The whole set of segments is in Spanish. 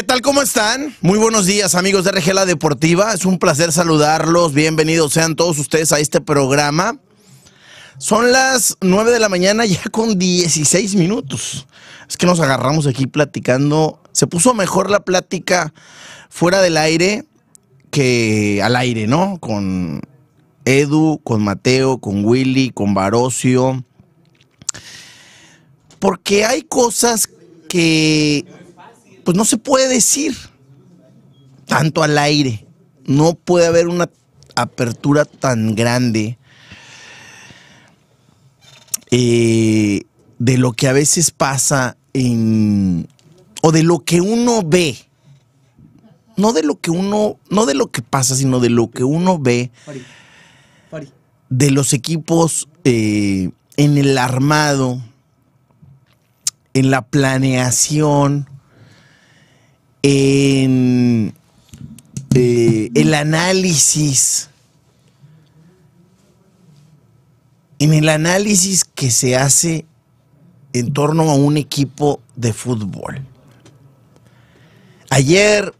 ¿Qué tal? ¿Cómo están? Muy buenos días amigos de La Deportiva. Es un placer saludarlos. Bienvenidos sean todos ustedes a este programa. Son las 9 de la mañana ya con 16 minutos. Es que nos agarramos aquí platicando. Se puso mejor la plática fuera del aire que al aire, ¿no? Con Edu, con Mateo, con Willy, con Varosio. Porque hay cosas que pues no se puede decir tanto al aire. No puede haber una apertura tan grande eh, de lo que a veces pasa en, o de lo que uno ve. No de lo que uno, no de lo que pasa, sino de lo que uno ve de los equipos eh, en el armado, en la planeación, en em, eh, el análisis. En el análisis que se hace en torno a un equipo de fútbol. Ayer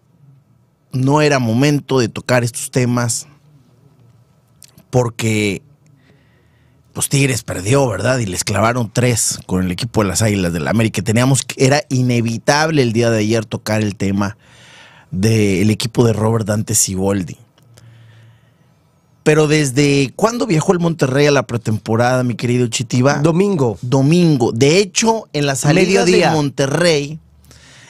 no era momento de tocar estos temas porque pues Tigres perdió, ¿verdad? Y les clavaron tres con el equipo de las Águilas del la América. Teníamos, era inevitable el día de ayer tocar el tema del equipo de Robert Dante Siboldi. Pero desde cuándo viajó el Monterrey a la pretemporada, mi querido Chitiba? Domingo. Domingo. De hecho, en la salida de Monterrey,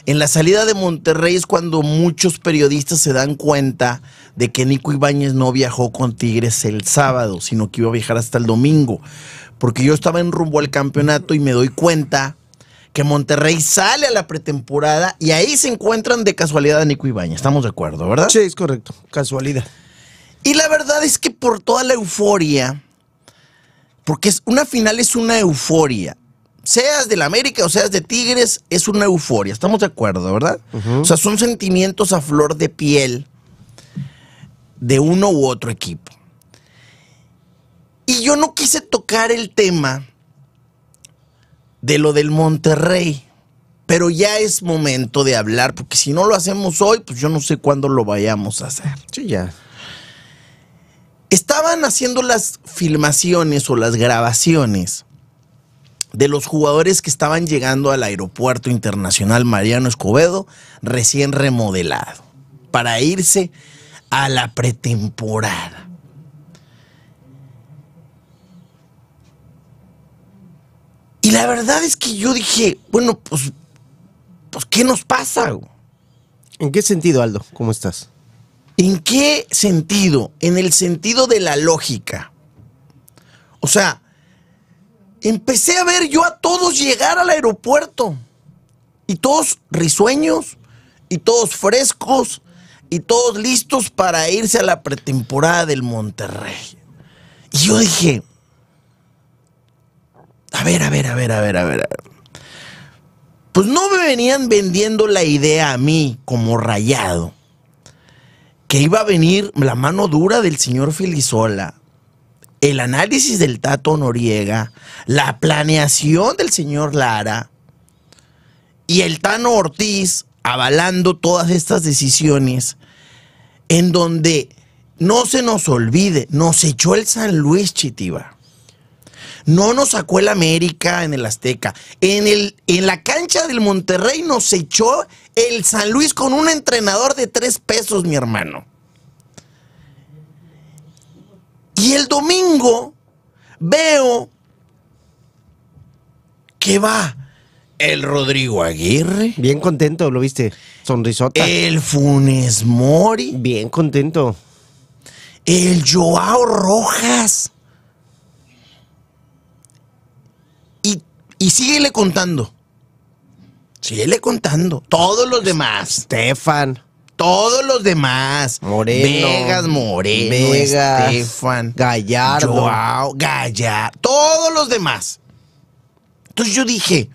en la salida de Monterrey es cuando muchos periodistas se dan cuenta de que Nico Ibáñez no viajó con Tigres el sábado, sino que iba a viajar hasta el domingo. Porque yo estaba en rumbo al campeonato y me doy cuenta que Monterrey sale a la pretemporada y ahí se encuentran de casualidad a Nico Ibáñez. Estamos de acuerdo, ¿verdad? Sí, es correcto. Casualidad. Y la verdad es que por toda la euforia, porque una final es una euforia. Seas del América o seas de Tigres, es una euforia. Estamos de acuerdo, ¿verdad? O sea, son sentimientos a flor de piel de uno u otro equipo. Y yo no quise tocar el tema de lo del Monterrey, pero ya es momento de hablar, porque si no lo hacemos hoy, pues yo no sé cuándo lo vayamos a hacer. Sí, ya. Estaban haciendo las filmaciones o las grabaciones de los jugadores que estaban llegando al Aeropuerto Internacional Mariano Escobedo recién remodelado para irse a la pretemporada. Y la verdad es que yo dije, bueno, pues, pues ¿qué nos pasa? ¿En qué sentido, Aldo? ¿Cómo estás? ¿En qué sentido? En el sentido de la lógica. O sea, empecé a ver yo a todos llegar al aeropuerto. Y todos risueños, y todos frescos, y todos listos para irse a la pretemporada del Monterrey. Y yo dije, a ver, a ver, a ver, a ver, a ver. Pues no me venían vendiendo la idea a mí como rayado que iba a venir la mano dura del señor Filizola el análisis del Tato Noriega, la planeación del señor Lara y el Tano Ortiz avalando todas estas decisiones en donde no se nos olvide, nos echó el San Luis Chitiba. No nos sacó el América en el Azteca. En, el, en la cancha del Monterrey nos echó el San Luis con un entrenador de tres pesos, mi hermano. Y el domingo veo que va el Rodrigo Aguirre. Bien contento, lo viste. Sonrisota. El Funes Mori. Bien contento. El Joao Rojas. Y, y síguele contando. Síguele contando. Todos los demás. Stefan. Todos los demás. Moreno. Vegas, Moreno. Vegas. Estefan. Gallardo. Joao. Gallardo. Todos los demás. Entonces yo dije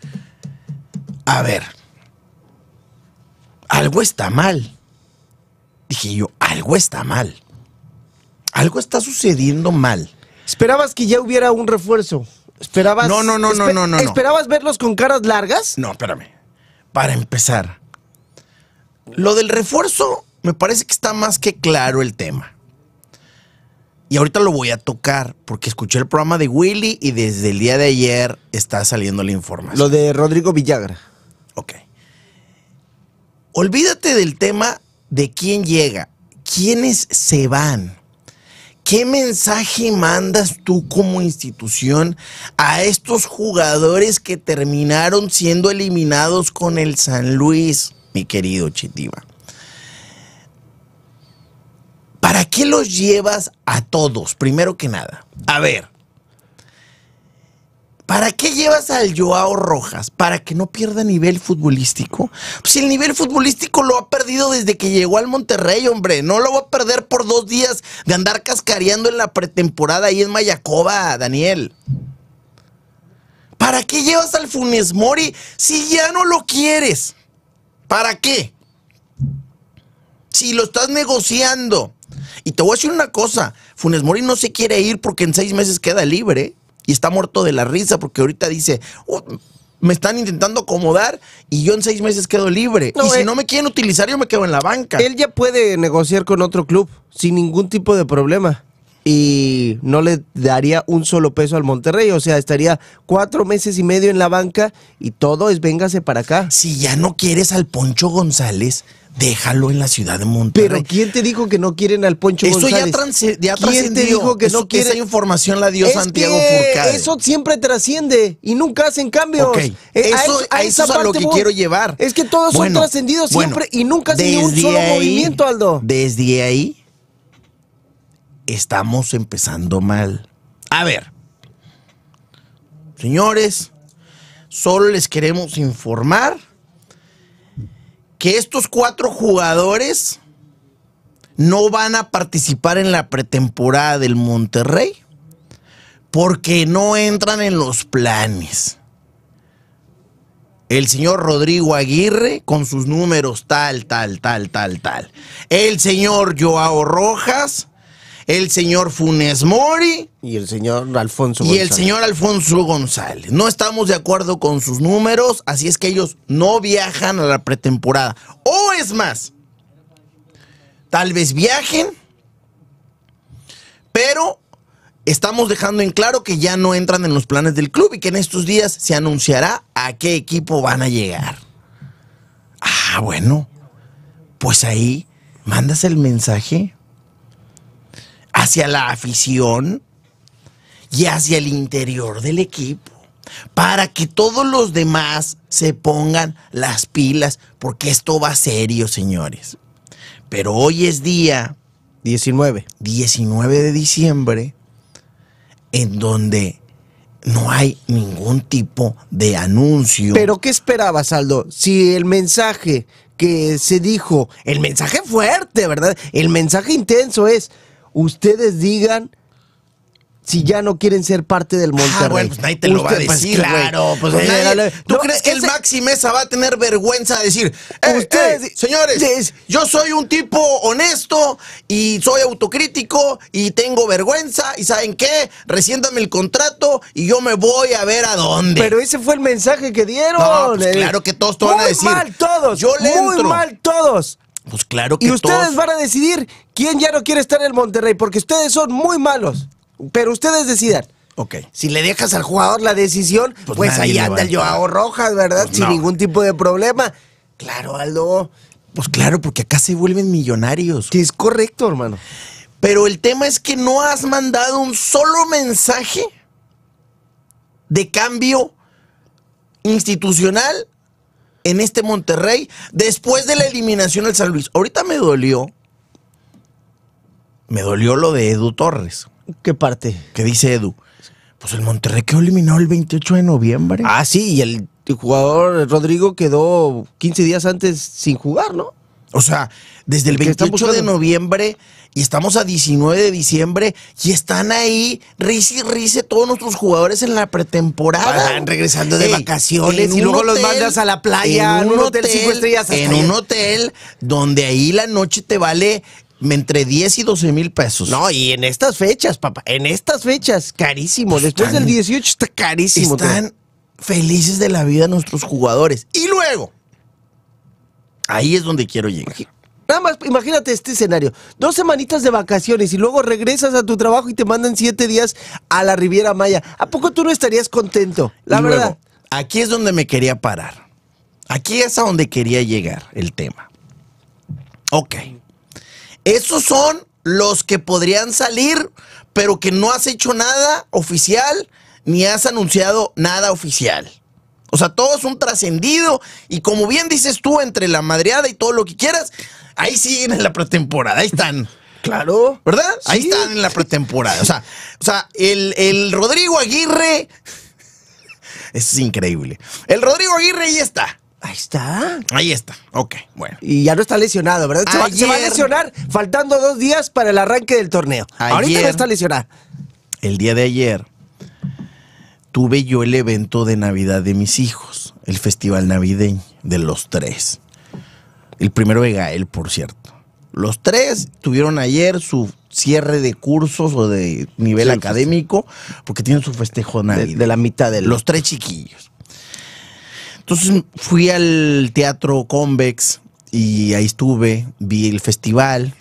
a ver, algo está mal. Dije yo, algo está mal. Algo está sucediendo mal. ¿Esperabas que ya hubiera un refuerzo? ¿Esperabas? No, no, no, no, no, no. ¿Esperabas verlos con caras largas? No, espérame. Para empezar, lo del refuerzo me parece que está más que claro el tema. Y ahorita lo voy a tocar porque escuché el programa de Willy y desde el día de ayer está saliendo la información. Lo de Rodrigo Villagra. Ok. Olvídate del tema de quién llega, quiénes se van. ¿Qué mensaje mandas tú como institución a estos jugadores que terminaron siendo eliminados con el San Luis, mi querido Chitiba? ¿Para qué los llevas a todos, primero que nada? A ver, ¿Para qué llevas al Joao Rojas? ¿Para que no pierda nivel futbolístico? Pues el nivel futbolístico lo ha perdido desde que llegó al Monterrey, hombre. No lo va a perder por dos días de andar cascareando en la pretemporada ahí en Mayacoba, Daniel. ¿Para qué llevas al Funes Mori si ya no lo quieres? ¿Para qué? Si lo estás negociando. Y te voy a decir una cosa, Funes Mori no se quiere ir porque en seis meses queda libre y está muerto de la risa porque ahorita dice, oh, me están intentando acomodar y yo en seis meses quedo libre. y si eh, no me quieren utilizar, yo me quedo en la banca. Él ya puede negociar con otro club sin ningún tipo de problema y no le daría un solo peso al Monterrey. O sea, estaría cuatro meses y medio en la banca y todo es véngase para acá. Si ya no quieres al Poncho González, déjalo en la ciudad de Monterrey. Pero ¿quién te dijo que no quieren al Poncho González? Eso ya, trasciende. ¿Quién te dijo que no quieren? Esa información la dio Santiago Eso siempre trasciende y nunca hacen cambios. Eh, eso, es a lo que quiero llevar. Es que todos son trascendidos siempre y nunca hacen un solo movimiento, Aldo. Desde ahí estamos empezando mal. A ver, señores, solo les queremos informar que estos cuatro jugadores no van a participar en la pretemporada del Monterrey porque no entran en los planes. El señor Rodrigo Aguirre con sus números tal, tal, tal, tal, tal. El señor Joao Rojas el señor Funes Mori. Y el señor Alfonso González. Y el señor Alfonso González. No estamos de acuerdo con sus números, así es que ellos no viajan a la pretemporada. O es más, tal vez viajen, pero estamos dejando en claro que ya no entran en los planes del club y que en estos días se anunciará a qué equipo van a llegar. Ah, bueno, pues ahí mandas el mensaje hacia la afición y hacia el interior del equipo para que todos los demás se pongan las pilas, porque esto va serio, señores. Pero hoy es día 19. 19 de diciembre, en donde no hay ningún tipo de anuncio. Pero ¿qué esperabas, Aldo? Si el mensaje que se dijo, el mensaje fuerte, ¿verdad? El mensaje intenso es, ustedes digan si ya no quieren ser parte del ah, Monterrey. Ah, bueno, pues nadie te lo va a pues, decir, claro. Pues, pues ¿Tú crees que el Maxi Mesa va a tener vergüenza de decir, eh, Ustedes, eh, señores, yo soy un tipo honesto y soy autocrítico y tengo vergüenza y ¿saben qué? Reciéndame el contrato y yo me voy a ver a dónde. Pero ese fue el mensaje que dieron. No, pues claro que todos te van a decir. Muy mal todos, yo le muy mal todos. Pues claro que Y ustedes van a decidir quién ya no quiere estar en el Monterrey, porque ustedes son muy malos. Pero ustedes decidan. Ok. Si le dejas al jugador la decisión, pues, pues allá ahí anda el Joao Rojas, ¿verdad? Pues Sin ningún tipo de problema. Claro, Aldo. Pues claro, porque acá se vuelven millonarios. Que es correcto, hermano. Pero el tema es que no has mandado un solo mensaje de cambio institucional en este Monterrey después de la eliminación al San Luis. Ahorita me dolió. Me dolió lo de Edu Torres. ¿Qué parte? ¿Qué dice Edu? Pues el Monterrey quedó eliminado el 28 de noviembre. Ah, sí, y el jugador Rodrigo quedó 15 días antes sin jugar, ¿no? O sea, desde el 28 de noviembre y estamos a 19 de diciembre y están ahí, risa y todos nuestros jugadores en la pretemporada. Están regresando de vacaciones y luego los mandas a la playa, en un, hotel, En un hotel donde ahí la noche te vale entre 10 y 12 mil pesos. No, y en estas fechas, papá, en estas fechas, carísimo. Pues Después del 18 está carísimo. Están felices de la vida nuestros jugadores. Y luego, Ahí es donde quiero llegar. Nada más, imagínate este escenario. Dos semanitas de vacaciones y luego regresas a tu trabajo y te mandan siete días a la Riviera Maya. ¿A poco tú no estarías contento? La verdad. aquí es donde me quería parar. Aquí es a donde quería llegar el tema. Ok. Esos son los que podrían salir, pero que no has hecho nada oficial ni has anunciado nada oficial. O sea, todo es un trascendido. Y como bien dices tú, entre la madreada y todo lo que quieras, ahí siguen en la pretemporada. Ahí están. Claro. ¿Verdad? Ahí están en la pretemporada. O sea, o sea el, Rodrigo Aguirre. Es increíble. El Rodrigo Aguirre ahí está. Ahí está. Ahí está. Ok, bueno. Y ya no está lesionado, ¿verdad? Se va, a lesionar faltando dos días para el arranque del torneo. Ahorita no está lesionado. El día de ayer tuve yo el evento de Navidad de mis hijos, el festival navideño de los tres. El primero de Gael, por cierto. Los tres tuvieron ayer su cierre de cursos o de nivel académico, porque tienen su festejo De, de, la mitad de los tres chiquillos. Entonces fui al Teatro Convex y ahí estuve, vi el festival,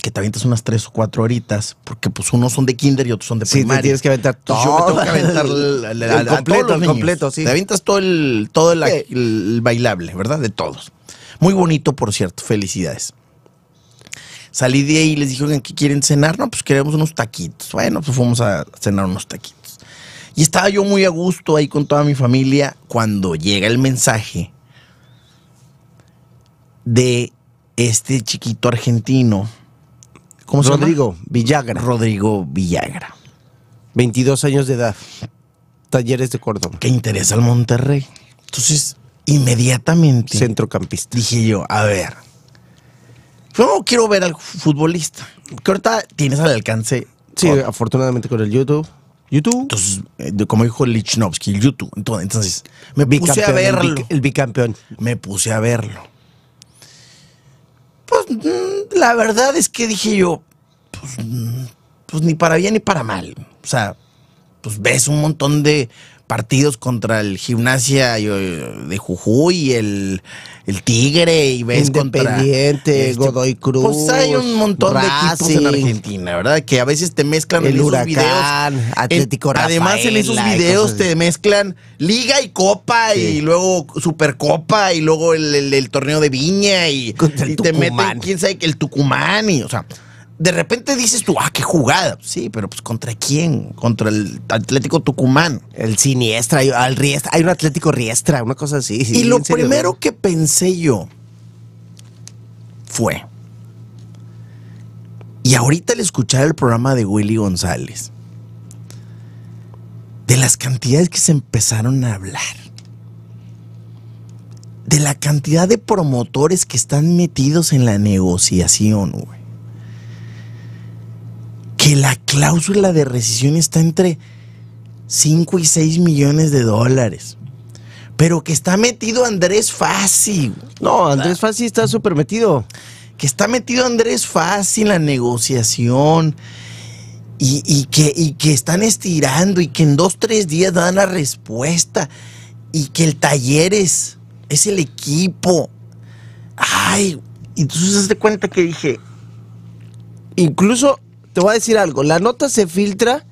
que te avientas unas tres o cuatro horitas, porque pues unos son de kinder y otros son de primaria. Sí, tienes que aventar todo. Yo me tengo que aventar el, completo, sí. Te avientas todo el, todo el, bailable, ¿verdad? De todos. Muy bonito, por cierto. Felicidades. Salí de ahí y les dije, que quieren cenar? No, pues queremos unos taquitos. Bueno, pues fuimos a cenar unos taquitos. Y estaba yo muy a gusto ahí con toda mi familia cuando llega el mensaje de este chiquito argentino Rodrigo Villagra. Rodrigo Villagra. 22 años de edad. Talleres de Córdoba. ¿Qué interesa al Monterrey. Entonces, inmediatamente. Centrocampista. Dije yo, a ver. ¿Cómo quiero ver al futbolista. Que ahorita tienes al alcance. Sí, afortunadamente con el YouTube. YouTube. Entonces, eh, como dijo Lichnowsky, el YouTube. Entonces, me puse a verlo. el bicampeón. Me puse a verlo. Pues mm, la verdad es que dije yo, pues, mm, pues, ni para bien ni para mal. O sea, pues ves un montón de partidos contra el gimnasia de Jujuy, el, el Tigre, y ves Independiente, contra, este, Godoy Cruz. Pues hay un montón de equipos en Argentina, ¿verdad? Que a veces te mezclan el en huracán, videos, Atlético Además, en esos videos te mezclan Liga y Copa, y luego Supercopa, y luego el, torneo de Viña, y, te meten, quién sabe, el Tucumán, y, o sea de repente dices tú, ah, qué jugada. Sí, pero pues contra quién? Contra el Atlético Tucumán. El Siniestra, al Riestra. Hay un Atlético Riestra, una cosa así. y lo primero que pensé yo fue. Y ahorita al escuchar el programa de Willy González, de las cantidades que se empezaron a hablar, de la cantidad de promotores que están metidos en la negociación, güey que la cláusula de rescisión está entre 5 y 6 millones de dólares. Pero que está metido Andrés Fassi. No, Andrés Fassi está súper metido. Que está metido Andrés Fassi en la negociación. Y, que, que están estirando y que en dos, tres días dan la respuesta. Y que el taller es el equipo. Ay, y entonces te cuenta que dije, incluso te voy a decir algo, la nota se filtra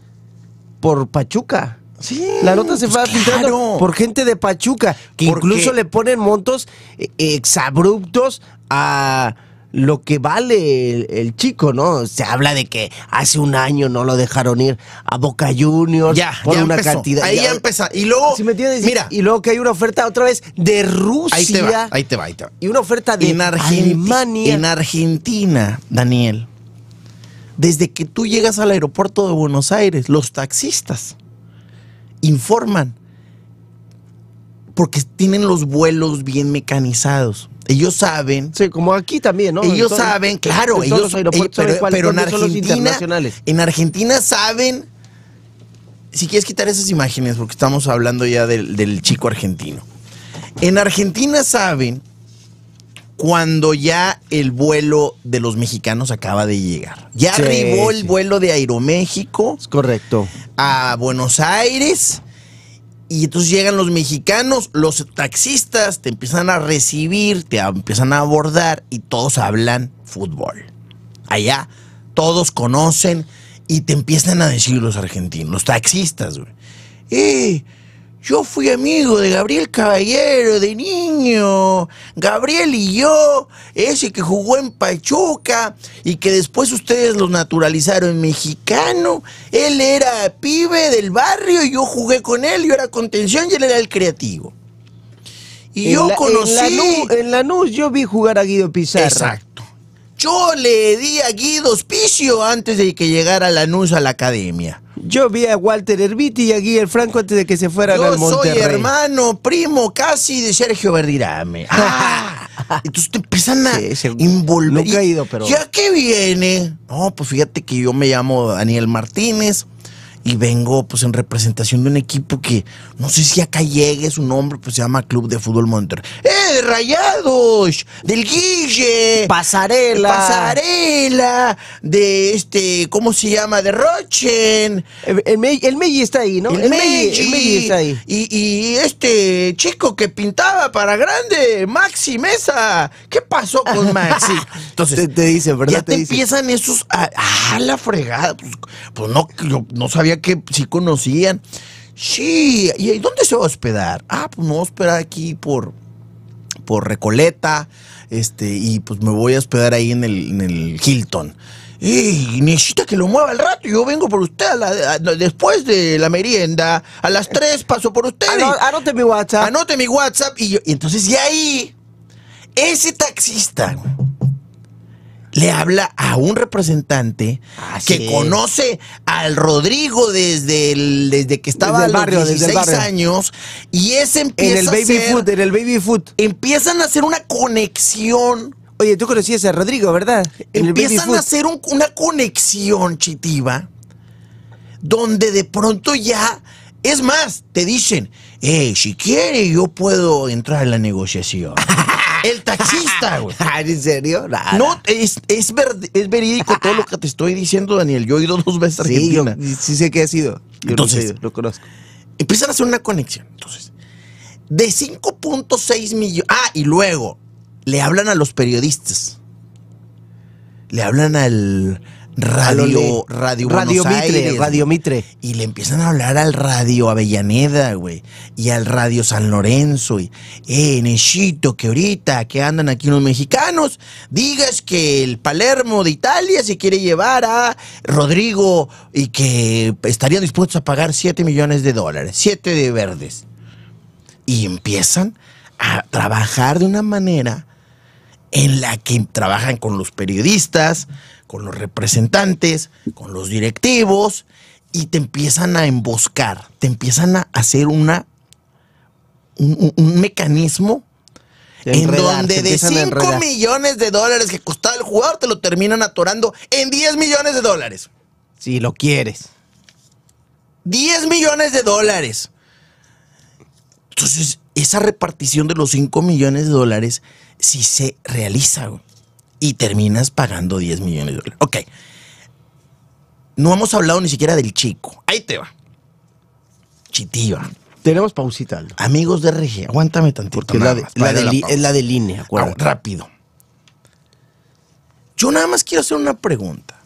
por Pachuca. Sí, la nota se pues va filtrando por gente de Pachuca, que incluso le ponen montos eh, exabruptos a lo que vale el, chico, ¿no? Se habla de que hace un año no lo dejaron ir a Boca Juniors por una cantidad. Ahí empieza. Y luego, mira, y luego que hay una oferta otra vez de Rusia. Ahí te va, ahí te va, Y una oferta de Alemania. En Argentina, Daniel desde que tú llegas al aeropuerto de Buenos Aires, los taxistas informan porque tienen los vuelos bien mecanizados. Ellos saben. Sí, como aquí también, ¿no? Ellos saben, claro, ellos, eh, pero, pero en Argentina. En Argentina saben. Si quieres quitar esas imágenes, porque estamos hablando ya del chico argentino. En Argentina saben cuando ya el vuelo de los mexicanos acaba de llegar. Ya arribó el vuelo de Aeroméxico. Es correcto. A Buenos Aires. Y entonces llegan los mexicanos, los taxistas te empiezan a recibir, te empiezan a abordar y todos hablan fútbol. Allá todos conocen y te empiezan a decir los argentinos, los taxistas, güey. Eh, yo fui amigo de Gabriel Caballero de niño. Gabriel y yo, ese que jugó en Pachuca y que después ustedes lo naturalizaron mexicano. Él era pibe del barrio y yo jugué con él, yo era contención y él era el creativo. Y yo conocí. En la luz yo vi jugar a Guido Pizarro. Exacto. Yo le di a Guido antes de que llegara anuncio a la academia. Yo vi a Walter Herbiti y a Guillermo Franco antes de que se fueran a Monterrey. Yo soy hermano, primo, casi de Sergio Verdirame. Ah, entonces te empiezan a involucrar. pero... ¿Ya qué viene? No, pues fíjate que yo me llamo Daniel Martínez y vengo pues en representación de un equipo que no sé si acá llegue su nombre, pues se llama Club de Fútbol Monterrey. ¡Eh, Rayados! Del Guille. Pasarela. Pasarela. De este, ¿cómo se llama? De Rochen. El, el, está ahí, ¿no? El, el está ahí. Y, este chico que pintaba para grande, Maxi Mesa. ¿Qué pasó con Maxi? Entonces, te, dicen, ¿verdad? Ya te, empiezan esos a, la fregada. Pues, pues, no, yo no sabía que sí conocían. Sí, ¿y dónde se va a hospedar? Ah, pues me voy a hospedar aquí por, por Recoleta, este, y pues me voy a hospedar ahí en el, Hilton. Y necesita que lo mueva al rato. Yo vengo por usted después de la merienda. A las 3 paso por usted. anote mi WhatsApp. Anote mi WhatsApp. Y, y entonces, y ahí, ese taxista, le habla a un representante que conoce al Rodrigo desde, desde que estaba en el barrio, a los 16 años y ese empieza en el baby food, en el baby food. Empiezan a hacer una conexión Oye, tú conocías a Rodrigo, ¿verdad? empiezan a hacer una conexión chitiva donde de pronto ya, es más, te dicen, hey, si quiere yo puedo entrar en la negociación. El taxista, güey. ¿En serio? No, es, es, verídico todo lo que te estoy diciendo, Daniel. Yo he ido dos veces a Argentina. Sí, sí sé que ha sido. Entonces, lo conozco. Empiezan a hacer una conexión. Entonces, de 5.6 millones. Ah, y luego le hablan a los periodistas. Le hablan al Radio, radio, Mitre, Radio Mitre. Y le empiezan a hablar al Radio Avellaneda, güey. Y al Radio San Lorenzo. Y, eh, que ahorita que andan aquí unos mexicanos, digas que el Palermo de Italia se quiere llevar a Rodrigo y que estarían dispuestos a pagar 7 millones de dólares, 7 de verdes. Y empiezan a trabajar de una manera en la que trabajan con los periodistas, con los representantes, con los directivos, y te empiezan a emboscar, te empiezan a hacer una, un, mecanismo en donde de 5 millones de dólares que costaba el jugador te lo terminan atorando en 10 millones de dólares. Si lo quieres. 10 millones de dólares. Entonces, esa repartición de los 5 millones de dólares, si se realiza, güey y terminas pagando 10 millones de dólares. Ok. No hemos hablado ni siquiera del chico. Ahí te va. Chitiva. Tenemos pausita. Aldo. Amigos de RG, aguántame tantito. Porque es la de línea. rápido. Yo nada más quiero hacer una pregunta.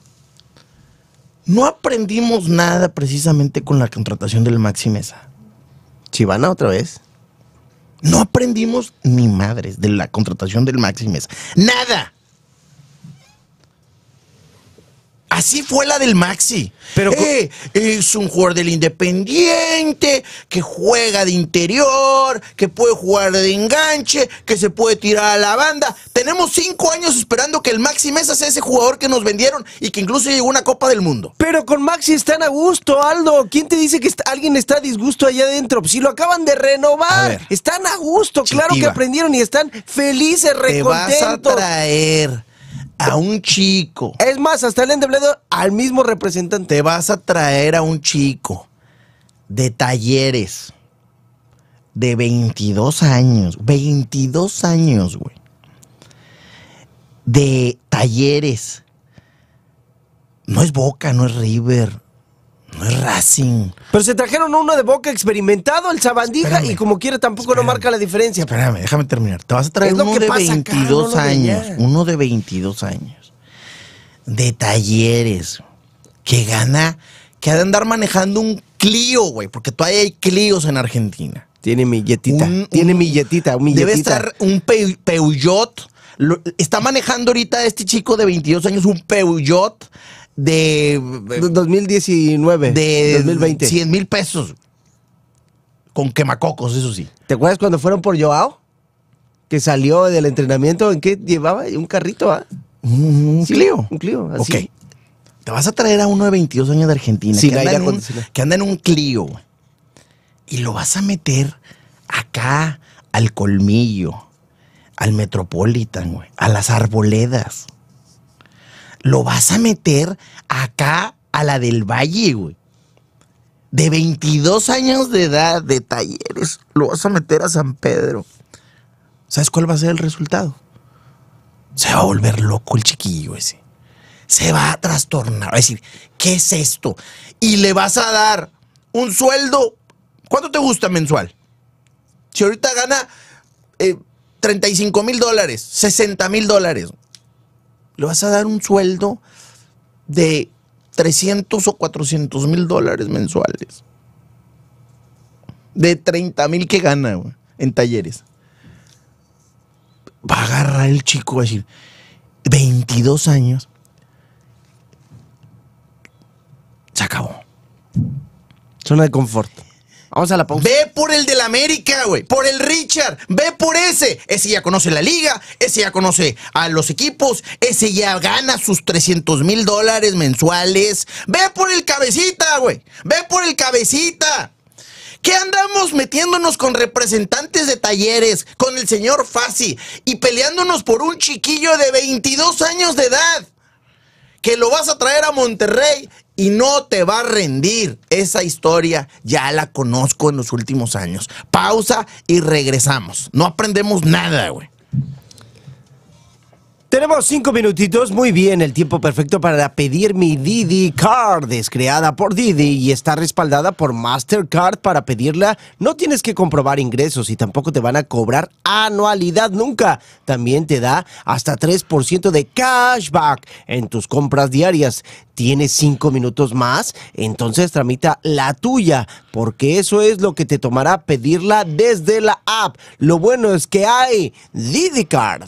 No aprendimos nada precisamente con la contratación del Maxi Mesa. Chivana otra vez. No aprendimos ni madres de la contratación del Maxi Mesa. Nada. Así fue la del Maxi. Pero eh, es un jugador del Independiente que juega de interior, que puede jugar de enganche, que se puede tirar a la banda. Tenemos cinco años esperando que el Maxi Mesa sea ese jugador que nos vendieron y que incluso llegó una Copa del Mundo. Pero con Maxi están a gusto, Aldo. ¿Quién te dice que alguien está a disgusto allá adentro? Si lo acaban de renovar, están a gusto. Claro que aprendieron y están felices, recontentos. Te a a un chico. Es más, hasta el endeblado al mismo representante. vas a traer a un chico de talleres de 22 años. 22 años, güey. De talleres. No es Boca, no es River, no es Racing. Pero se trajeron uno de boca experimentado, el chabandija, y como quiere, tampoco no marca la diferencia. Espérame, déjame terminar. Te vas a traer uno de 22 años. uno de 22 años. De talleres. Que gana. Que ha de andar manejando un Clio, güey. Porque todavía hay Clios en Argentina. Tiene milletita. tiene milletita, Debe estar un Peugeot. está manejando ahorita este chico de 22 años un Peugeot de... 2019. De 2020. 100 mil pesos. Con quemacocos, eso sí. ¿Te acuerdas cuando fueron por Joao? Que salió del entrenamiento, ¿en qué llevaba? Un carrito, ¿ah? Un Clio. Un Clio, así. Ok. Te vas a traer a uno de 22 años de Argentina que, anda en un, clío Clio y lo vas a meter acá al colmillo, al Metropolitan, a las arboledas lo vas a meter acá a la del Valle, güey. De 22 años de edad, de talleres, lo vas a meter a San Pedro. ¿Sabes cuál va a ser el resultado? Se va a volver loco el chiquillo ese. Se va a trastornar. Va a decir, ¿qué es esto? Y le vas a dar un sueldo. ¿Cuánto te gusta mensual? Si ahorita gana 35 eh, mil dólares, 60 mil dólares, le vas a dar un sueldo de 300 o 400 mil dólares mensuales. De 30 mil que gana en talleres. Va a agarrar el chico, va a decir, 22 años. Se acabó. Zona de confort. Vamos a la pausa. Ve por el del América, güey. Por el Richard. Ve por ese. Ese ya conoce la liga. Ese ya conoce a los equipos. Ese ya gana sus 300 mil dólares mensuales. Ve por el cabecita, güey. Ve por el cabecita. ¿Qué andamos metiéndonos con representantes de talleres, con el señor Fassi. y peleándonos por un chiquillo de 22 años de edad? Que lo vas a traer a Monterrey y no te va a rendir. Esa historia ya la conozco en los últimos años. Pausa y regresamos. No aprendemos nada, güey. Tenemos cinco minutitos, muy bien, el tiempo perfecto para pedir mi Didi Card. Es creada por Didi y está respaldada por Mastercard. Para pedirla no tienes que comprobar ingresos y tampoco te van a cobrar anualidad nunca. También te da hasta 3% de cashback en tus compras diarias. Tienes cinco minutos más, entonces tramita la tuya, porque eso es lo que te tomará pedirla desde la app. Lo bueno es que hay Didi Card.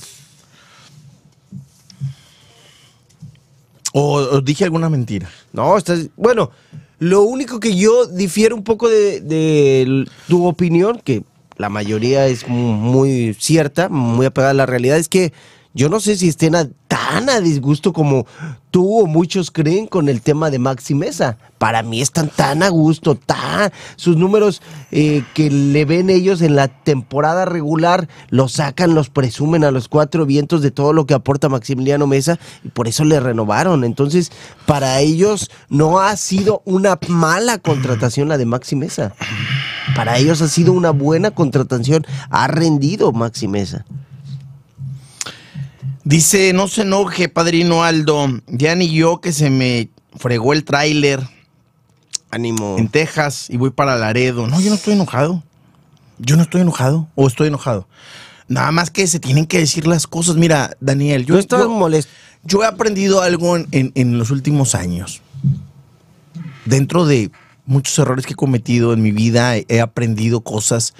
¿O, dije alguna mentira? No, estás, bueno, lo único que yo difiero un poco de, tu opinión, que la mayoría es muy, muy cierta, muy apegada a la realidad, es que yo no sé si estén tan a disgusto como tú o muchos creen con el tema de Maxi Mesa. Para mí están tan a gusto, tan sus números eh, que le ven ellos en la temporada regular, los sacan, los presumen a los cuatro vientos de todo lo que aporta Maximiliano Mesa y por eso le renovaron. Entonces, para ellos no ha sido una mala contratación la de Maxi Mesa. Para ellos ha sido una buena contratación, ha rendido Maxi Mesa. Dice, no se enoje, padrino Aldo. Ya ni yo que se me fregó el tráiler. Ánimo. En Texas y voy para Laredo. No, yo no estoy enojado. Yo no estoy enojado. O estoy enojado. Nada más que se tienen que decir las cosas. Mira, Daniel, yo, estoy. yo he aprendido algo en los últimos años. Dentro de muchos errores que he cometido en mi vida, he aprendido cosas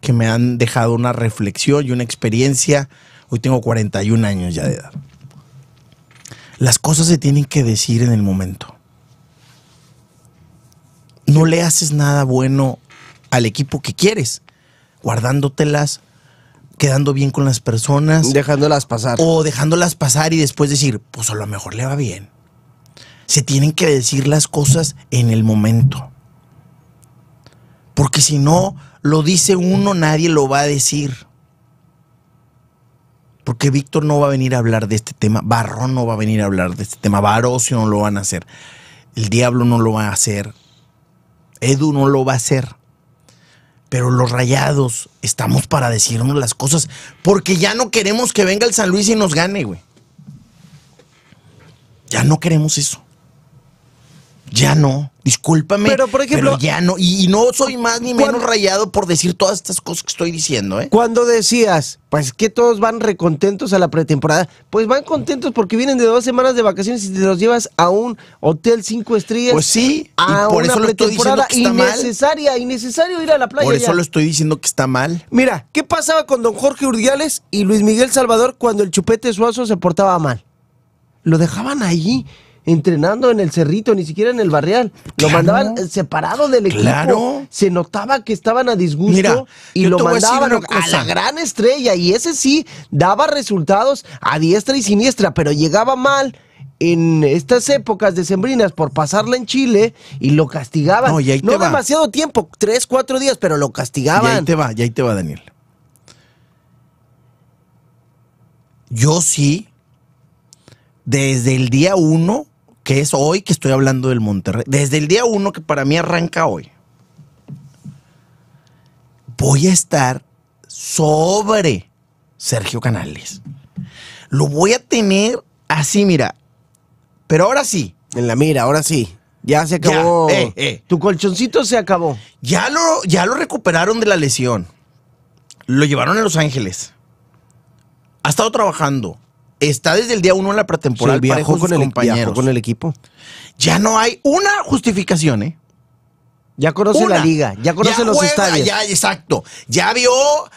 que me han dejado una reflexión y una experiencia Hoy tengo 41 años ya de edad. Las cosas se tienen que decir en el momento. No le haces nada bueno al equipo que quieres, guardándotelas, quedando bien con las personas. Dejándolas pasar. O dejándolas pasar y después decir, pues a lo mejor le va bien. Se tienen que decir las cosas en el momento. Porque si no lo dice uno, nadie lo va a decir. Porque Víctor no va a venir a hablar de este tema, Barrón no va a venir a hablar de este tema, Barocio no lo van a hacer, el Diablo no lo va a hacer, Edu no lo va a hacer. Pero los rayados estamos para decirnos las cosas, porque ya no queremos que venga el San Luis y nos gane, güey. Ya no queremos eso ya no. Discúlpame. Pero, por ejemplo. ya no. Y, no soy más ni menos rayado por decir todas estas cosas que estoy diciendo, ¿eh? Cuando decías, pues que todos van recontentos a la pretemporada, pues van contentos porque vienen de dos semanas de vacaciones y te los llevas a un hotel cinco estrellas. Pues sí. A y por eso lo estoy que está innecesaria, innecesario ir a la playa. Por eso lo estoy diciendo que está mal. Mira, ¿qué pasaba con don Jorge Urdiales y Luis Miguel Salvador cuando el chupete suazo se portaba mal? Lo dejaban allí entrenando en el cerrito, ni siquiera en el barrial. Lo mandaban separado del equipo. Se notaba que estaban a disgusto y lo mandaban a, la gran estrella. Y ese sí daba resultados a diestra y siniestra, pero llegaba mal. En estas épocas decembrinas, por pasarla en Chile y lo castigaban. No, demasiado tiempo, tres, cuatro días, pero lo castigaban. Y ahí te va, y ahí te va, Daniel. Yo sí, desde el día uno, que es hoy que estoy hablando del Monterrey, desde el día uno que para mí arranca hoy, voy a estar sobre Sergio Canales. Lo voy a tener así, mira. Pero ahora sí. En la mira, ahora sí. Ya se acabó. Eh, eh. Tu colchoncito se acabó. Ya lo, ya lo recuperaron de la lesión. Lo llevaron a Los Ángeles. Ha estado trabajando está desde el día uno en la pretemporada. Sí, con el, viajó con el equipo. Ya no hay una justificación, ¿eh? Ya conoce la liga, ya conoce los estadios. Ya, exacto. Ya vio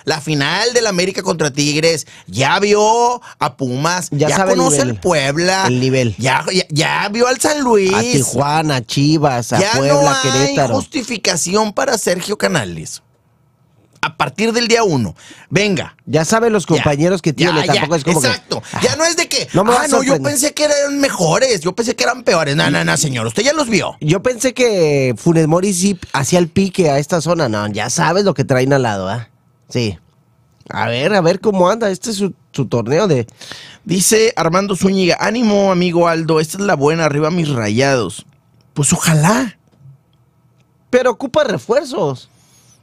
la final del América contra Tigres, ya vio a Pumas, ya, conoce el, Puebla. El nivel. Ya, ya, vio al San Luis. A Tijuana, Chivas, a Puebla, Querétaro. no hay justificación para Sergio Canales a partir del día uno. Venga. Ya saben los compañeros que tiene, ya, tampoco es Exacto. ya no es de que, no ah, no, yo pensé que eran mejores, yo pensé que eran peores. No, no, no, señor, usted ya los vio. Yo pensé que Funes Mori sí hacía el pique a esta zona. No, ya sabes lo que traen al lado, ¿ah? Sí. A ver, a ver cómo anda. Este es su, su, torneo de. Dice Armando Zúñiga: Ánimo, amigo Aldo. Esta es la buena. Arriba mis rayados. Pues ojalá. Pero ocupa refuerzos.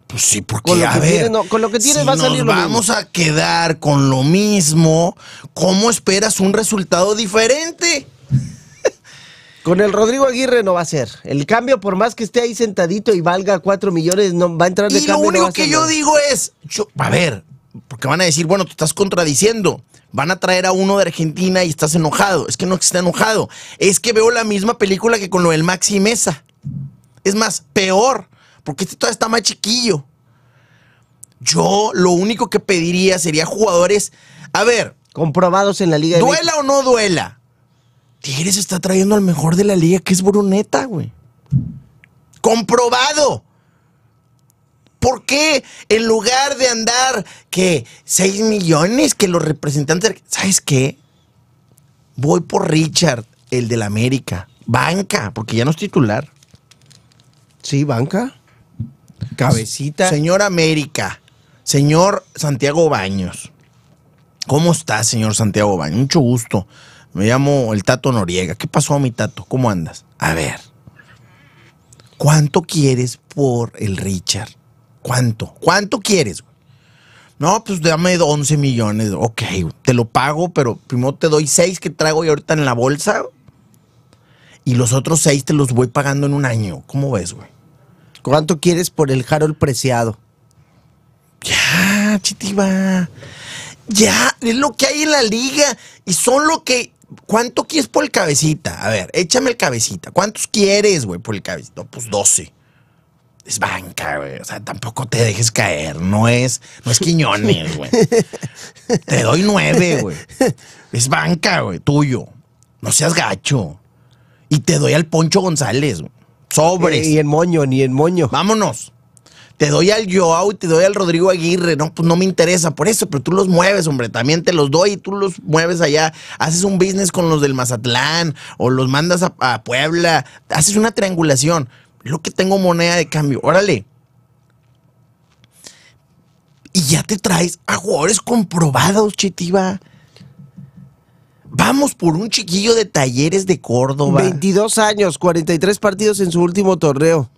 Pues sí, porque con lo a que ver, con lo que tiene va a salir nos vamos a quedar con lo mismo, ¿cómo esperas un resultado diferente? Con el Rodrigo Aguirre no va a ser. El cambio, por más que esté ahí sentadito y valga 4 millones, no va a entrar de y Lo único que yo digo es, a ver, porque van a decir, bueno, te estás contradiciendo. Van a traer a uno de Argentina y estás enojado. Es que no está enojado. Es que veo la misma película que con lo del Maxi Mesa. Es más, peor porque este todavía está más chiquillo. Yo lo único que pediría sería jugadores, a ver, comprobados en la liga. duela o no duela. Tigres está trayendo al mejor de la liga, que es Bruneta, güey. Comprobado. ¿Por qué en lugar de andar que 6 millones que los representantes, ¿sabes qué? Voy por Richard, el del América. Banca, porque ya no es titular. Sí, banca. Cabecita. Señor América, señor Santiago Baños. ¿Cómo está, señor Santiago Baños? Mucho gusto. Me llamo el Tato Noriega. ¿Qué pasó, mi Tato? ¿Cómo andas? A ver. ¿Cuánto quieres por el Richard? ¿Cuánto? ¿Cuánto quieres? No, pues dame 11 millones. Ok, te lo pago, pero primero te doy 6 que traigo y ahorita en la bolsa. Y los otros 6 te los voy pagando en un año. ¿Cómo ves, güey? ¿Cuánto quieres por el Harold Preciado? Ya, Chitiba. Ya, es lo que hay en la liga. Y son lo que. ¿Cuánto quieres por el cabecita? A ver, échame el cabecita. ¿Cuántos quieres, güey, por el cabecita? pues 12 es banca, güey. O sea, tampoco te dejes caer. No es, no es Quiñones, güey. te doy nueve, güey. Es banca, güey, tuyo. No seas gacho. Y te doy al Poncho González, güey. Sobres. Ni eh, en moño, ni el moño. Vámonos. Te doy al Joao y te doy al Rodrigo Aguirre. No, pues no me interesa por eso, pero tú los mueves, hombre. También te los doy y tú los mueves allá. Haces un business con los del Mazatlán o los mandas a, Puebla. Haces una triangulación. Lo que tengo moneda de cambio. Órale y ya te traes a jugadores comprobados, Chitiva Vamos por un chiquillo de Talleres de Córdoba. 22 años, 43 partidos en su último torneo.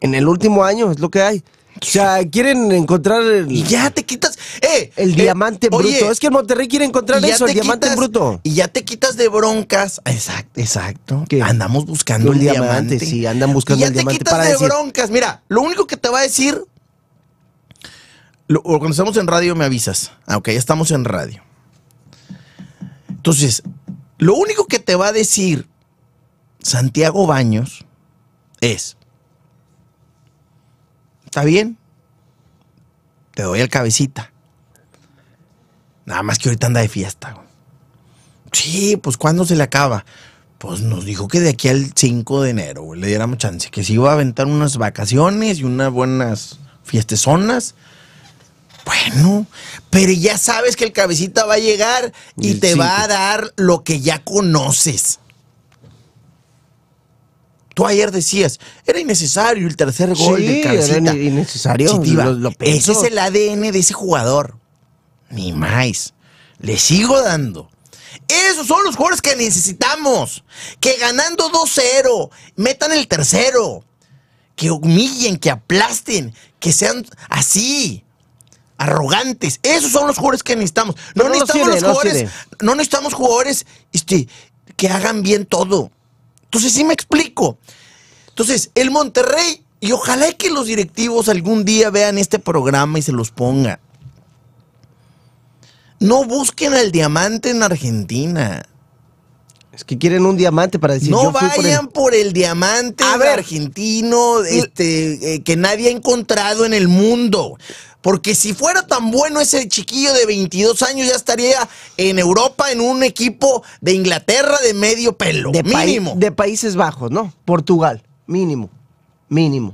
En el último año es lo que hay. O sea, quieren encontrar el. Y ya te quitas. ¡Eh! El eh, diamante bruto. Es que el Monterrey quiere encontrar eso, el diamante bruto. Y ya te quitas de broncas. Exacto, exacto. Andamos buscando el, diamante, Sí, andan buscando el diamante y ya te Quitas de broncas. Mira, lo único que te va a decir lo, cuando estamos en radio me avisas. Aunque ah, ya estamos en radio. Entonces, lo único que te va a decir Santiago Baños es, está bien, te doy el cabecita. Nada más que ahorita anda de fiesta. Sí, pues ¿cuándo se le acaba? Pues nos dijo que de aquí al 5 de enero le diéramos chance, que se iba a aventar unas vacaciones y unas buenas fiestezonas. Bueno, pero ya sabes que el cabecita va a llegar y, te va a dar lo que ya conoces. Tú ayer decías, era innecesario el tercer gol cabecita. innecesario. ese es el ADN de ese jugador. Ni más. Le sigo dando. Esos son los jugadores que necesitamos. Que ganando 2-0, metan el tercero. Que humillen, que aplasten, que sean así arrogantes. Esos son los jugadores que necesitamos. No, necesitamos jugadores, no, necesitamos jugadores este, que hagan bien todo. Entonces, sí me explico. Entonces, el Monterrey, y ojalá que los directivos algún día vean este programa y se los pongan. No busquen al diamante en Argentina. Es que quieren un diamante para decir. No vayan por el... diamante argentino, este, eh, que nadie ha encontrado en el mundo. Porque si fuera tan bueno ese chiquillo de 22 años, ya estaría en Europa en un equipo de Inglaterra de medio pelo. De mínimo. de Países Bajos, ¿no? Portugal. Mínimo. Mínimo.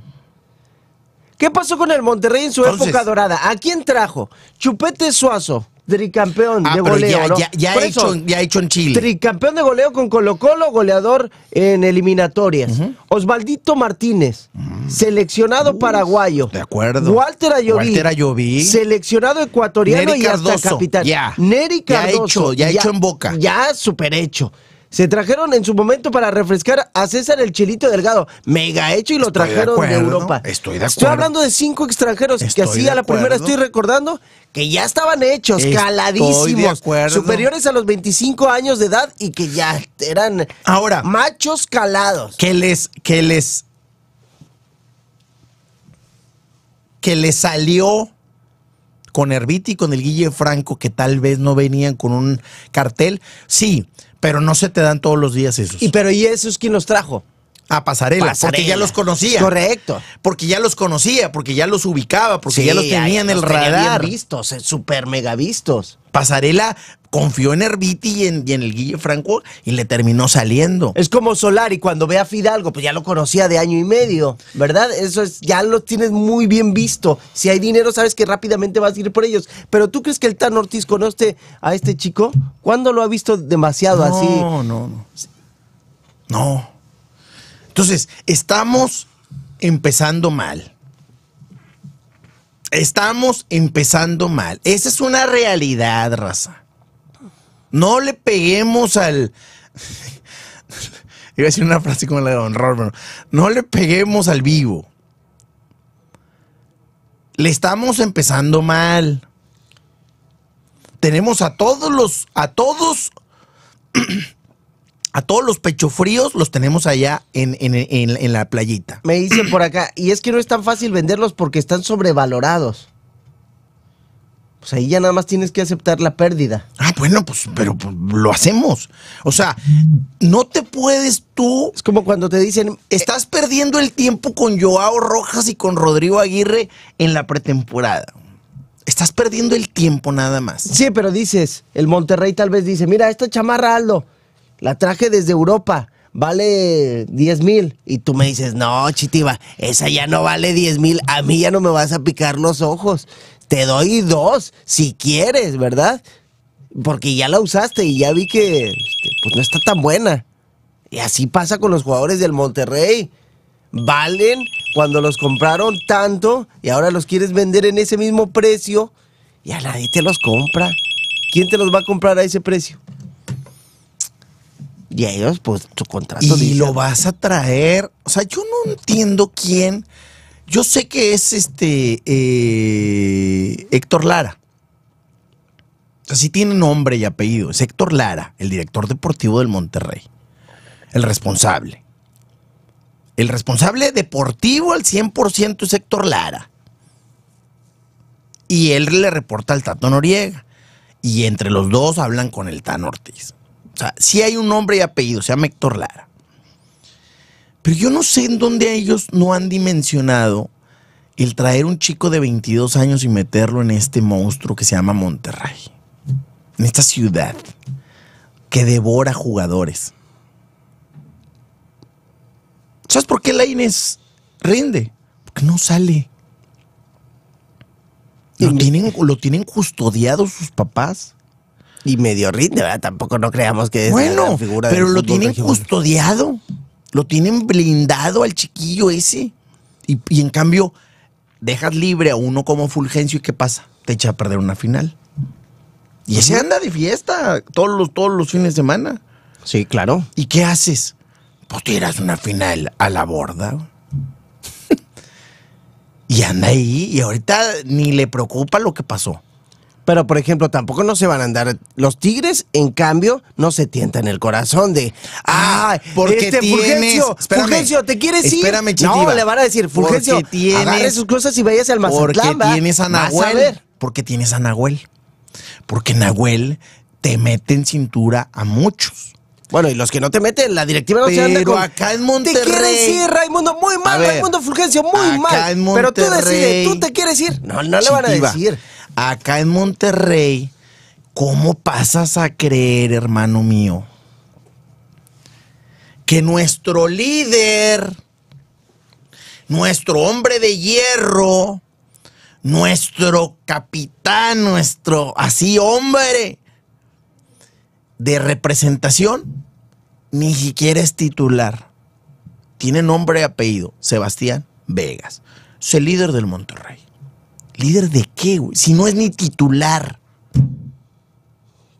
¿Qué pasó con el Monterrey en su época dorada? ¿A quién trajo? Chupete Suazo tricampeón ah, de goleo. Ya, hecho, en Chile. Tricampeón de goleo con Colo Colo, goleador en eliminatorias. Osvaldito Martínez, mm. seleccionado paraguayo. De acuerdo. Walter Ayoví, seleccionado ecuatoriano y hasta capitán. Ya. Neri Ya hecho, ya, hecho en boca. Ya super hecho. Se trajeron en su momento para refrescar a César el Chilito Delgado, mega hecho y lo trajeron de, Europa. Estoy Estoy hablando de cinco extranjeros que así a la primera estoy recordando que ya estaban hechos, caladísimos, superiores a los 25 años de edad y que ya eran Ahora, machos calados. Que les que les que les salió con Herbiti y con el Guille Franco que tal vez no venían con un cartel. Sí, pero no se te dan todos los días esos. Y pero ¿y esos quién los trajo? A pasarela, porque ya los conocía. Correcto. Porque ya los conocía, porque ya los ubicaba, porque ya los tenía en el radar. Bien vistos, eh, super mega vistos. Pasarela confió en Herbiti y en, el Guille Franco y le terminó saliendo. Es como Solar, y cuando ve a Fidalgo, pues ya lo conocía de año y medio, ¿verdad? Eso es, ya lo tienes muy bien visto. Si hay dinero, sabes que rápidamente vas a ir por ellos. Pero ¿tú crees que el Tan Ortiz conoce a este chico? ¿Cuándo lo ha visto demasiado así? No, no, no. No. Entonces, estamos empezando mal. Estamos empezando mal. Esa es una realidad, raza. No le peguemos al... Iba a decir una frase como la de Honor, pero No le peguemos al vivo. Le estamos empezando mal. Tenemos a todos los... A todos... A todos los pechofríos los tenemos allá en, en, la playita. Me dicen por acá, y es que no es tan fácil venderlos porque están sobrevalorados. Pues ahí ya nada más tienes que aceptar la pérdida. Ah, bueno, pues, pero pues, lo hacemos. O sea, no te puedes tú. Es como cuando te dicen. Eh, estás perdiendo el tiempo con Joao Rojas y con Rodrigo Aguirre en la pretemporada. Estás perdiendo el tiempo nada más. Sí, pero dices, el Monterrey tal vez dice: Mira, esta chamarra Aldo la traje desde Europa. Vale 10 mil. Y tú me dices, no, chitiva, esa ya no vale 10 mil. A mí ya no me vas a picar los ojos. Te doy dos, si quieres, ¿verdad? Porque ya la usaste y ya vi que este, pues, no está tan buena. Y así pasa con los jugadores del Monterrey. Valen cuando los compraron tanto y ahora los quieres vender en ese mismo precio. Y a nadie te los compra. ¿Quién te los va a comprar a ese precio? Y ellos, pues, su contrato. Y lo vas a traer. O sea, yo no entiendo quién. Yo sé que es este eh, Héctor Lara. O sea, sí tiene nombre y apellido. Es Héctor Lara, el director deportivo del Monterrey. El responsable. El responsable deportivo al 100% es Héctor Lara. Y él le reporta al Tato Noriega. Y entre los dos hablan con el Tan Ortiz. O sea, sí hay un nombre y apellido, se llama Héctor Lara. Pero yo no sé en dónde ellos no han dimensionado el traer un chico de 22 años y meterlo en este monstruo que se llama Monterrey. En esta ciudad que devora jugadores. ¿Sabes por qué Laines rinde? Porque no sale. Lo tienen, lo tienen custodiado sus papás. Y medio rinde, ¿verdad? Tampoco no creamos que es bueno, la figura Pero lo tienen custodiado, lo tienen blindado al chiquillo ese. Y, en cambio, dejas libre a uno como Fulgencio y ¿qué pasa? Te echa a perder una final. Y ese anda de fiesta todos los, todos los fines de semana. Sí, claro. ¿Y qué haces? Pues tiras una final a la borda. y anda ahí y ahorita ni le preocupa lo que pasó. Pero, por ejemplo, tampoco no se van a andar. Los tigres, en cambio, no se tientan el corazón de. ¡Ah! Porque este Fulgencio, espérame, Fulgencio, ¿te quieres ir? Espérame, Chitiva, no, le van a decir, Fulgencio, tienes, agarre sus cosas y vayas al Mazatlán. Porque tienes a Nahuel. Porque tienes a Nahuel. Porque Nahuel te mete en cintura a muchos. Bueno, y los que no te meten, la directiva no se anda con... acá en Monterrey... Te quieres ir, Raimundo, muy mal, Raimundo Fulgencio, muy mal. pero tú decides, tú te quieres ir. No, no le van a decir. Acá en Monterrey, ¿cómo pasas a creer, hermano mío? Que nuestro líder, nuestro hombre de hierro, nuestro capitán, nuestro así hombre de representación, ni siquiera es titular. Tiene nombre y apellido, Sebastián Vegas. Es el líder del Monterrey. ¿Líder de qué, güey? Si no es ni titular.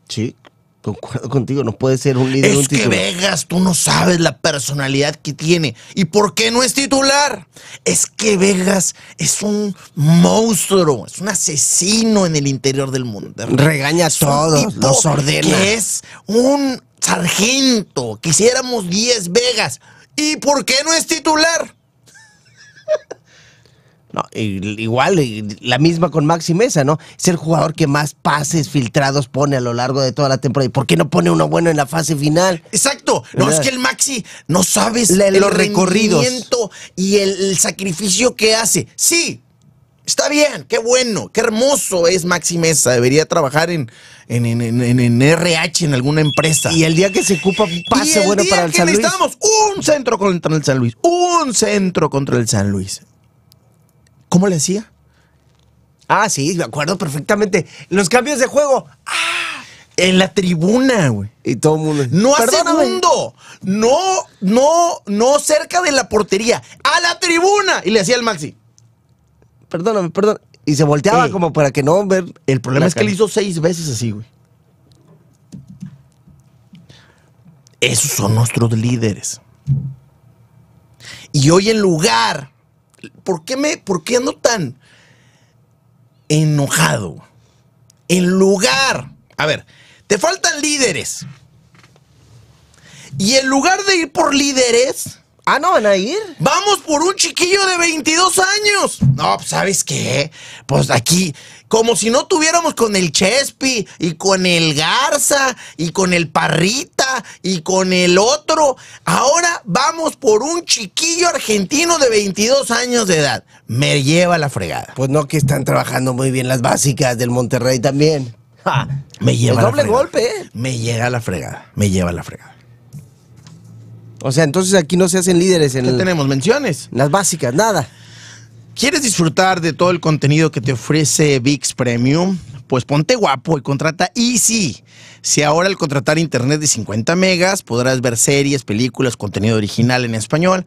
Sí, concuerdo contigo, no puede ser un líder. Es un que Vegas, tú no sabes la personalidad que tiene. ¿Y por qué no es titular? Es que Vegas es un monstruo, es un asesino en el interior del mundo. Regaña a todos, los ordena. es un sargento. Quisiéramos 10 Vegas. ¿Y por qué no es titular? No, igual, la misma con Maxi Mesa, ¿no? Es el jugador que más pases filtrados pone a lo largo de toda la temporada. ¿Y por qué no pone uno bueno en la fase final? Exacto. No, es que el Maxi, no sabes los recorridos y el, sacrificio que hace. Sí, Está bien, qué bueno, qué hermoso es Maxi Mesa. Debería trabajar en, en, en, en RH, en alguna empresa. Y el día que se ocupa pase bueno para el que un centro contra el San Luis. Un centro contra el San Luis. ¿Cómo le hacía? Ah, sí, me acuerdo perfectamente. Los cambios de juego. ¡Ah! En la tribuna, güey. Y todo el mundo. No hace a segundo. No, no, no cerca de la portería. ¡A la tribuna! Y le hacía el maxi. Perdóname, perdón. Y se volteaba como para que no ver. El problema es que le hizo seis veces así, güey. Esos son nuestros líderes. Y hoy en lugar ¿por qué, me, ¿por qué ando tan enojado? En lugar, a ver, te faltan líderes. Y en lugar de ir por líderes, Ah, ¿no van a ir? ¡Vamos por un chiquillo de 22 años! No, pues, ¿sabes qué? Pues aquí, como si no tuviéramos con el Chespi, y con el Garza, y con el Parrita, y con el otro. Ahora vamos por un chiquillo argentino de 22 años de edad. Me lleva la fregada. Pues no, que están trabajando muy bien las básicas del Monterrey también. me lleva el golpe, ¿eh? Me llega la fregada, me lleva la fregada. O sea, entonces aquí no se hacen líderes en... No tenemos menciones. Las básicas, nada. ¿Quieres disfrutar de todo el contenido que te ofrece VIX Premium? Pues ponte guapo y contrata Easy. Si ahora al contratar internet de 50 megas podrás ver series, películas, contenido original en español,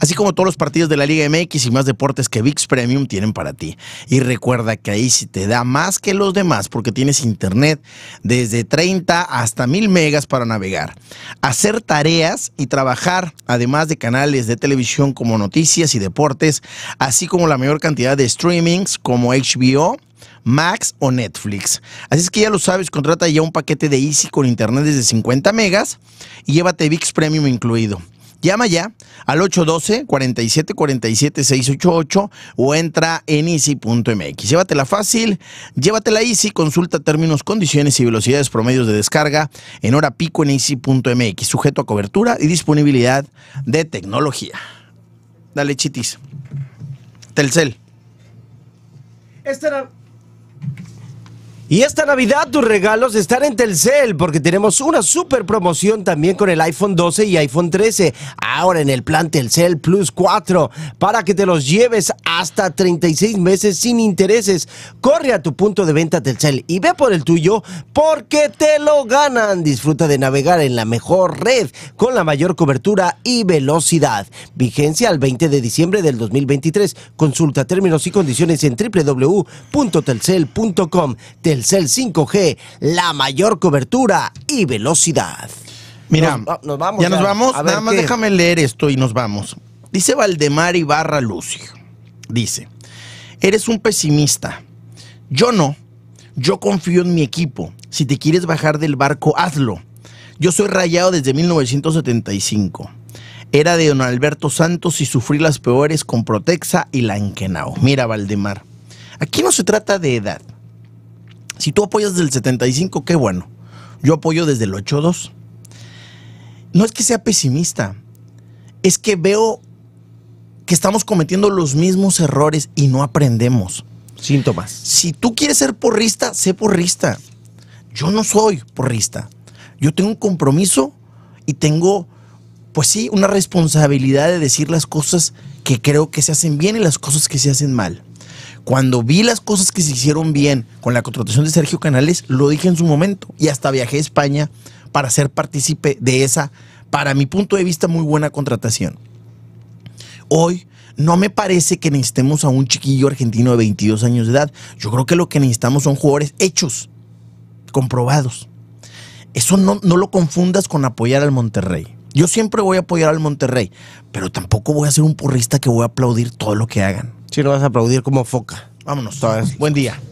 así como todos los partidos de la Liga MX y más deportes que VIX Premium tienen para ti. Y recuerda que Easy te da más que los demás porque tienes internet desde 30 hasta 1000 megas para navegar, hacer tareas y trabajar, además de canales de televisión como noticias y deportes, así como la mayor cantidad de streamings como HBO, Max o Netflix. Así es que ya lo sabes, contrata ya un paquete de Easy con internet desde 50 megas y llévate VIX Premium incluido. Llama ya al 812-4747-688 o entra en easy.mx. Llévatela fácil, llévatela easy, consulta términos, condiciones y velocidades promedios de descarga en hora pico en easy.mx, sujeto a cobertura y disponibilidad de tecnología. Dale, chitis. Telcel. Este era y esta Navidad tus regalos están en Telcel porque tenemos una super promoción también con el iPhone 12 y iPhone 13. Ahora en el plan Telcel Plus 4 para que te los lleves hasta 36 meses sin intereses. Corre a tu punto de venta Telcel y ve por el tuyo porque te lo ganan. Disfruta de navegar en la mejor red con la mayor cobertura y velocidad. Vigencia al 20 de diciembre del 2023. Consulta términos y condiciones en www.telcel.com el 5G la mayor cobertura y velocidad. Mira, nos, vamos, ya, nos vamos. Nada más déjame leer esto y nos vamos. Dice Valdemar Ibarra Lucio. Dice, eres un pesimista. Yo no. Yo confío en mi equipo. Si te quieres bajar del barco, hazlo. Yo soy rayado desde 1975. Era de don Alberto Santos y sufrí las peores con Protexa y la Enquenao. Mira, Valdemar, aquí no se trata de edad. Si tú apoyas desde el 75, qué bueno. Yo apoyo desde el 82. No es que sea pesimista, es que veo que estamos cometiendo los mismos errores y no aprendemos. Síntomas. Si tú quieres ser porrista, sé porrista. Yo no soy porrista. Yo tengo un compromiso y tengo, pues sí, una responsabilidad de decir las cosas que creo que se hacen bien y las cosas que se hacen mal. Cuando vi las cosas que se hicieron bien con la contratación de Sergio Canales, lo dije en su momento y hasta viajé a España para ser partícipe de esa, para mi punto de vista, muy buena contratación. Hoy no me parece que necesitemos a un chiquillo argentino de 22 años de edad. Yo creo que lo que necesitamos son jugadores hechos, comprobados. Eso no, no lo confundas con apoyar al Monterrey. Yo siempre voy a apoyar al Monterrey, pero tampoco voy a ser un purrista que voy a aplaudir todo lo que hagan. Si lo vas a aplaudir como foca. Vámonos. Buen día.